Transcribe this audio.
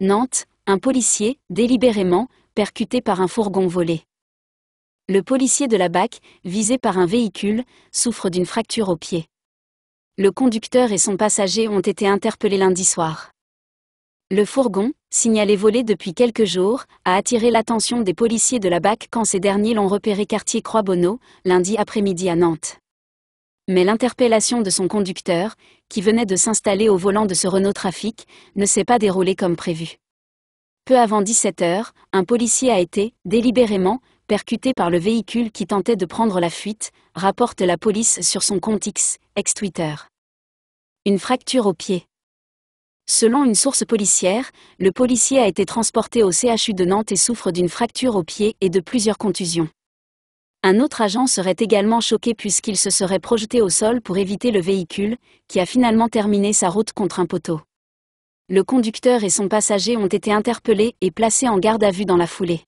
Nantes, un policier, délibérément, percuté par un fourgon volé. Le policier de la BAC, visé par un véhicule, souffre d'une fracture au pied. Le conducteur et son passager ont été interpellés lundi soir. Le fourgon, signalé volé depuis quelques jours, a attiré l'attention des policiers de la BAC quand ces derniers l'ont repéré quartier Croix-Bonneau, lundi après-midi à Nantes mais l'interpellation de son conducteur, qui venait de s'installer au volant de ce Renault Trafic, ne s'est pas déroulée comme prévu. Peu avant 17 heures, un policier a été, délibérément, percuté par le véhicule qui tentait de prendre la fuite, rapporte la police sur son compte X, ex-Twitter. Une fracture au pied. Selon une source policière, le policier a été transporté au CHU de Nantes et souffre d'une fracture au pied et de plusieurs contusions. Un autre agent serait également choqué puisqu'il se serait projeté au sol pour éviter le véhicule, qui a finalement terminé sa route contre un poteau. Le conducteur et son passager ont été interpellés et placés en garde à vue dans la foulée.